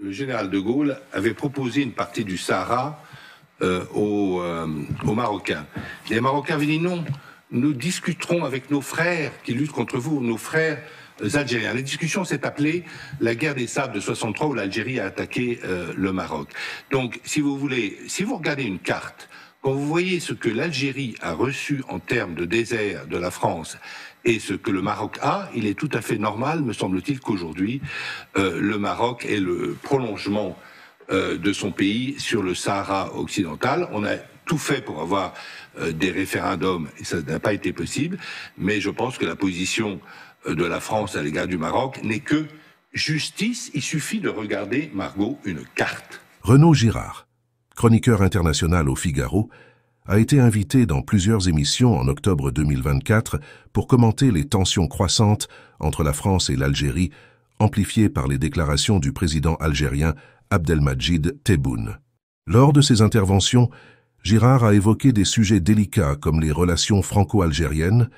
Le général de Gaulle avait proposé une partie du Sahara euh, euh, aux, Marocains. Les Marocains avaient dit non, nous discuterons avec nos frères qui luttent contre vous, nos frères euh, algériens. La discussion s'est appelée la guerre des sables de 63 où l'Algérie a attaqué le Maroc. Donc, si vous voulez, si vous regardez une carte quand vous voyez ce que l'Algérie a reçu en termes de désert de la France et ce que le Maroc a, il est tout à fait normal, me semble-t-il, qu'aujourd'hui, euh, le Maroc est le prolongement euh, de son pays sur le Sahara occidental. On a tout fait pour avoir euh, des référendums et ça n'a pas été possible, mais je pense que la position de la France à l'égard du Maroc n'est que justice. Il suffit de regarder, Margot, une carte. Renaud Girard chroniqueur international au Figaro, a été invité dans plusieurs émissions en octobre 2024 pour commenter les tensions croissantes entre la France et l'Algérie, amplifiées par les déclarations du président algérien Abdelmajid Tebboune. Lors de ses interventions, Girard a évoqué des sujets délicats comme les relations franco-algériennes,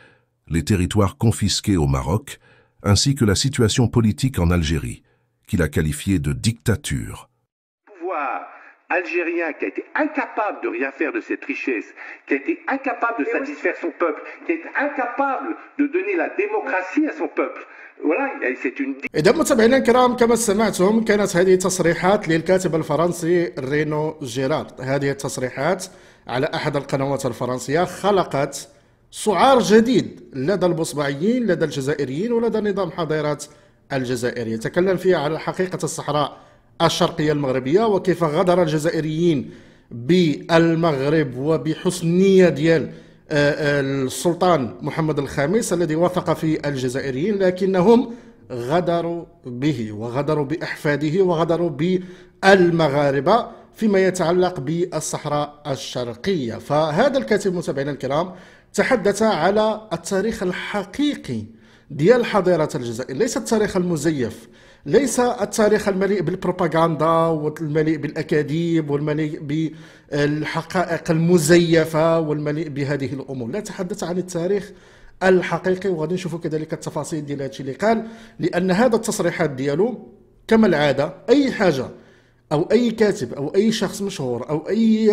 les territoires confisqués au Maroc, ainsi que la situation politique en Algérie, qu'il a qualifiée de dictature. algérien qui a été incapable de rien faire de cette richesse, qui a été incapable de satisfaire son peuple, qui est incapable de donner la démocratie à son peuple. إذا متابعينا الكرام كما سمعتم كانت هذه تصريحات للكاتب الفرنسي رينو جيرارد هذه التصريحات على أحد القنوات الفرنسية خلقت سعار جديد لدى البصبعيين لدى الجزائريين ولدى نظام حظيرة الجزائر تكلم فيها على حقيقة الصحراء الشرقية المغربية وكيف غدر الجزائريين بالمغرب وبحسن نية ديال آه، آه، السلطان محمد الخامس الذي وثق في الجزائريين لكنهم غدروا به وغدروا بأحفاده وغدروا بالمغاربة فيما يتعلق بالصحراء الشرقية فهذا الكاتب متابعينا الكرام تحدث على التاريخ الحقيقي ديال حضارة الجزائر ليس التاريخ المزيف ليس التاريخ المليء بالبروباغندا والمليء بالاكاذيب والمليء بالحقائق المزيفه والمليء بهذه الامور لا تحدث عن التاريخ الحقيقي وغادي نشوفوا كذلك التفاصيل ديال هادشي اللي قال لان هذا التصريحات ديالو كما العاده اي حاجه او اي كاتب او اي شخص مشهور او اي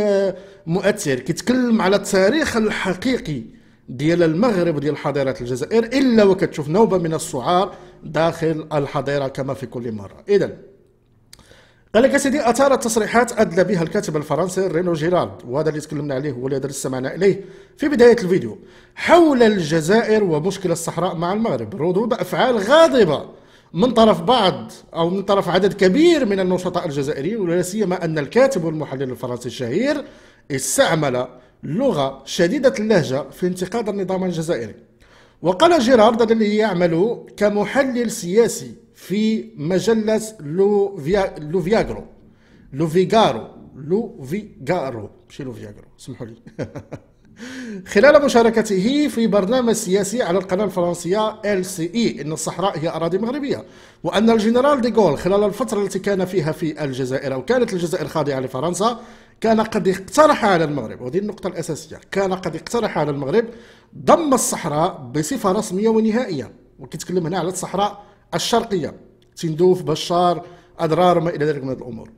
مؤثر كيتكلم على التاريخ الحقيقي ديال المغرب وديال حضيره الجزائر الا وكتشوف نوبه من السعار داخل الحضيره كما في كل مره اذا قال لك سيدي اثارت تصريحات ادلى بها الكاتب الفرنسي رينو جيرارد وهذا اللي تكلمنا عليه هو اللي درس سمعنا اليه في بدايه الفيديو حول الجزائر ومشكل الصحراء مع المغرب ردود افعال غاضبه من طرف بعض او من طرف عدد كبير من النشطاء الجزائريين ولا سيما ان الكاتب والمحلل الفرنسي الشهير استعمل لغة شديدة اللهجة في انتقاد النظام الجزائري وقال جيرارد الذي يعمل كمحلل سياسي في مجلة لوفياغرو لوفيغارو لوفيغارو ماشي لوفياغرو اسمحوا لي خلال مشاركته في برنامج سياسي على القناة الفرنسية ال سي اي ان الصحراء هي اراضي مغربية وان الجنرال ديغول خلال الفترة التي كان فيها في الجزائر او كانت الجزائر خاضعة لفرنسا كان قد اقترح على المغرب وهذه النقطة الأساسية كان قد اقترح على المغرب ضم الصحراء بصفة رسمية ونهائية وكيتكلم هنا على الصحراء الشرقية تندوف بشار أدرار ما إلى ذلك من الأمور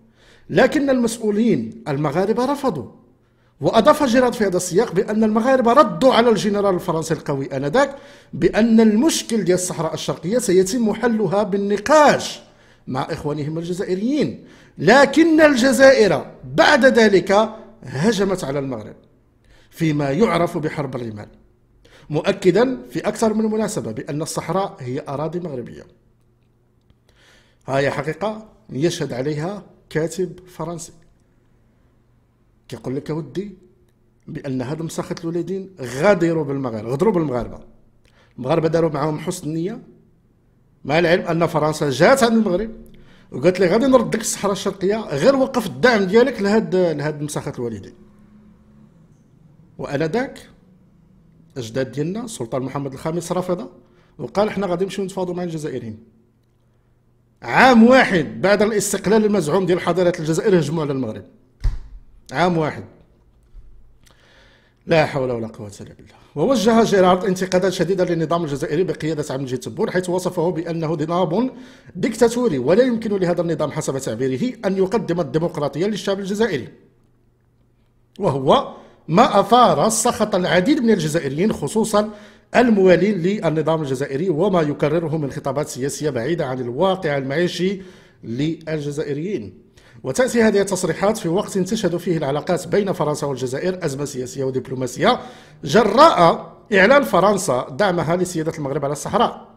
لكن المسؤولين المغاربة رفضوا وأضاف جيرارد في هذا السياق بأن المغاربة ردوا على الجنرال الفرنسي القوي آنذاك بأن المشكل ديال الصحراء الشرقية سيتم حلها بالنقاش مع إخوانهم الجزائريين لكن الجزائر بعد ذلك هجمت على المغرب فيما يعرف بحرب الرمال مؤكدا في أكثر من مناسبة بأن الصحراء هي أراضي مغربية هاي حقيقة يشهد عليها كاتب فرنسي كيقول لك ودي بأن هذا مسخة الوليدين غادروا بالمغاربة غدروا بالمغاربة المغاربة داروا معاهم حسن نية مع العلم أن فرنسا جات عن المغرب وقالت لي غادي نرد الصحراء الشرقيه غير وقف الدعم ديالك لهاد لهاد مساخات الوالدين وانذاك اجداد ديالنا السلطان محمد الخامس رفض وقال حنا غادي نمشيو نتفاوضوا مع الجزائريين عام واحد بعد الاستقلال المزعوم ديال حضاره الجزائر هجموا على المغرب عام واحد لا حول ولا قوة إلا بالله ووجه جيرارد انتقادا شديدا للنظام الجزائري بقيادة عبد المجيد تبون حيث وصفه بأنه نظام ديكتاتوري ولا يمكن لهذا النظام حسب تعبيره أن يقدم الديمقراطية للشعب الجزائري وهو ما أثار سخط العديد من الجزائريين خصوصا الموالين للنظام الجزائري وما يكرره من خطابات سياسية بعيدة عن الواقع المعيشي للجزائريين وتأتي هذه التصريحات في وقت تشهد فيه العلاقات بين فرنسا والجزائر أزمة سياسية ودبلوماسية جراء إعلان فرنسا دعمها لسيادة المغرب على الصحراء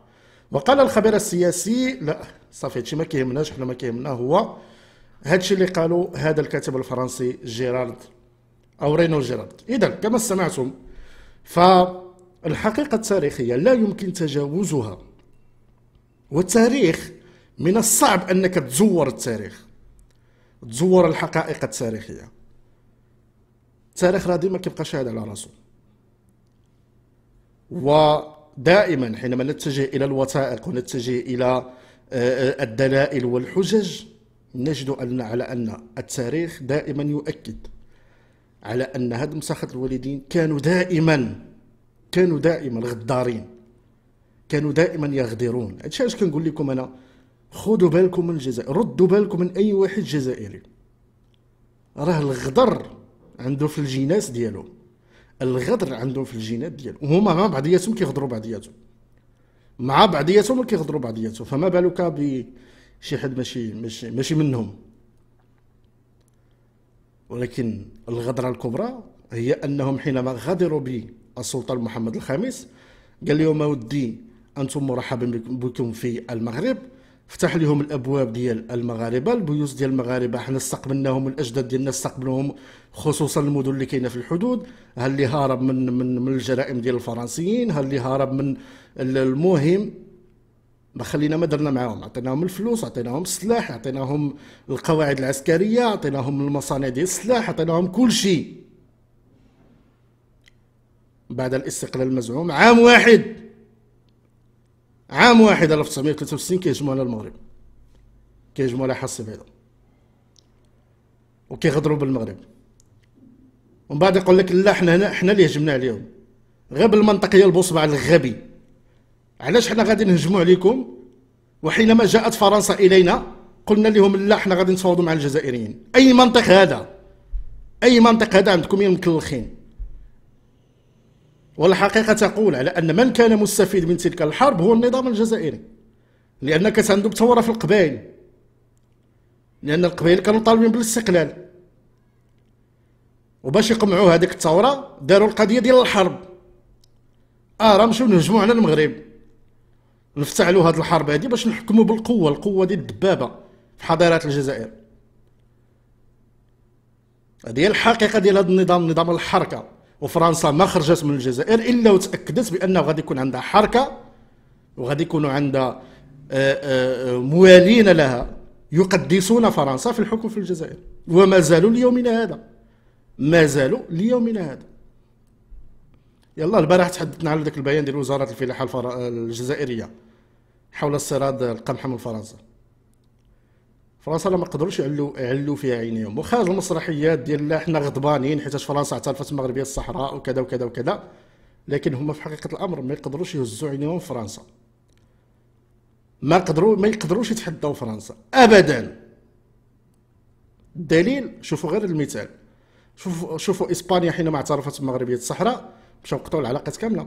وقال الخبير السياسي لا صافي هادشي ما كيهمناش حنا ما كيهمنا هو هادشي اللي قالوا هذا الكاتب الفرنسي جيرارد أو رينو جيرارد إذا كما سمعتم فالحقيقة التاريخية لا يمكن تجاوزها والتاريخ من الصعب أنك تزور التاريخ تزور الحقائق التاريخيه التاريخ راه ديما كيبقى شاهد على راسو ودائما حينما نتجه الى الوثائق ونتجه الى آه، آه، الدلائل والحجج نجد ان على ان التاريخ دائما يؤكد على ان هاد مساخط الوالدين كانوا دائما كانوا دائما غدارين كانوا دائما يغدرون هادشي علاش كنقول لكم انا خذوا بالكم من الجزائر ردوا بالكم من اي واحد جزائري راه الغدر عنده في الجيناس ديالو الغدر عنده في الجينات ديالو وهما مع بعضياتهم كيغدروا بعضياتهم مع بعضياتهم كيغدروا بعضياتهم فما بالك بشي حد ماشي ماشي ماشي منهم ولكن الغدرة الكبرى هي أنهم حينما غدروا بالسلطان محمد الخامس قال لهم ودي أنتم مرحبا بكم في المغرب فتح لهم الابواب ديال المغاربه البيوت ديال المغاربه حنا استقبلناهم الاجداد ديالنا استقبلوهم خصوصا المدن اللي كاينه في الحدود ها اللي هارب من من من الجرائم ديال الفرنسيين ها اللي هارب من المهم ما خلينا ما درنا معاهم عطيناهم الفلوس عطيناهم السلاح عطيناهم القواعد العسكريه عطيناهم المصانع ديال السلاح عطيناهم كل شيء بعد الاستقلال المزعوم عام واحد عام واحد 1963 كيهجموا على المغرب كيهجموا على حصه بيضاء وكيغدروا بالمغرب ومن بعد يقول لك لا حنا هنا حنا اللي هجمنا عليهم غير بالمنطقيه البوصبع الغبي علاش حنا غادي نهجموا عليكم وحينما جاءت فرنسا الينا قلنا لهم لا حنا غادي نتفاوضوا مع الجزائريين اي منطق هذا اي منطق هذا عندكم يا مكلخين والحقيقة تقول على أن من كان مستفيد من تلك الحرب هو النظام الجزائري لأن كانت عنده بثورة في القبائل لأن القبائل كانوا طالبين بالاستقلال وباش يقمعوا هذيك الثورة داروا القضية ديال الحرب اه راه مشاو نهجموا على المغرب نفتعلوا هذه الحرب هذه باش نحكموا بالقوة القوة ديال الدبابة في حضارات الجزائر هذه هي الحقيقة ديال هذا النظام نظام الحركة وفرنسا ما خرجت من الجزائر الا وتاكدت بانه غادي يكون عندها حركه وغادي يكونوا عندها آه، آه، موالين لها يقدسون فرنسا في الحكم في الجزائر وما زالوا ليومنا هذا ما زالوا ليومنا هذا يلا البارح تحدثنا على ذاك البيان ديال وزاره الفلاحه الجزائريه حول استيراد القمح من فرنسا فرنسا ما قدروش يعلو يعلو فيها عينيهم واخا المسرحيات ديال لا حنا غضبانين حيت فرنسا اعترفت مغربيه الصحراء وكذا وكذا وكذا لكن هما في حقيقه الامر ما يقدروش يهزوا عينيهم فرنسا ما قدروا ما يقدروش يتحداو فرنسا ابدا الدليل شوفوا غير المثال شوفوا شوفوا اسبانيا حينما اعترفت بمغربيه الصحراء مشاو قطعوا العلاقات كامله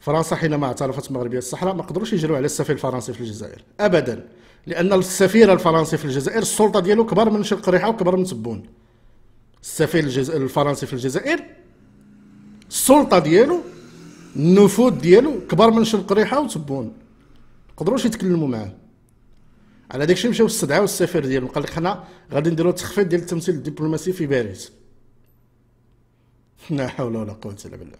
فرنسا حينما اعترفت بمغربيه الصحراء ما قدروش يجروا على السفير الفرنسي في الجزائر ابدا لان السفير الفرنسي في الجزائر السلطه ديالو كبر من شرق ريحه وكبر من تبون السفير الفرنسي في الجزائر السلطه ديالو النفوذ ديالو كبر من شرق ريحه وتبون قدروش يتكلموا معاه على داكشي مشاو استدعاو السفير ديالهم قال لك حنا غادي نديرو تخفيض ديال التمثيل الدبلوماسي في باريس لا حول ولا قوه الا بالله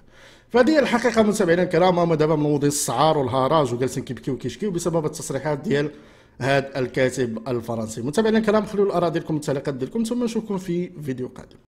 فهذه هي الحقيقه متابعينا الكرام هما دابا منوضين السعار والهراج وجالسين كيبكيو وكيشكيو بسبب التصريحات ديال هذا الكاتب الفرنسي متابعينا الكرام خلوا الاراء ديالكم التعليقات ديالكم ثم نشوفكم في فيديو قادم